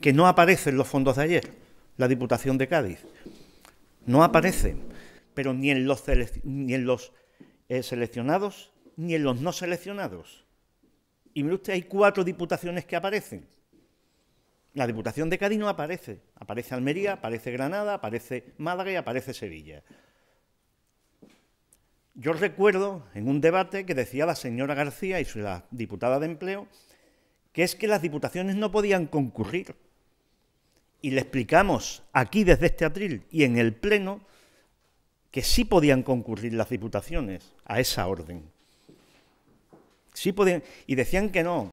que no aparecen los fondos de ayer, la Diputación de Cádiz. No aparece, pero ni en los, ni en los eh, seleccionados ni en los no seleccionados. Y mira usted, hay cuatro diputaciones que aparecen. La Diputación de Cádiz no aparece. Aparece Almería, aparece Granada, aparece Málaga y aparece Sevilla. Yo recuerdo en un debate que decía la señora García y la diputada de empleo que es que las diputaciones no podían concurrir y le explicamos aquí desde este atril y en el Pleno que sí podían concurrir las diputaciones a esa orden. Sí podían, y decían que no,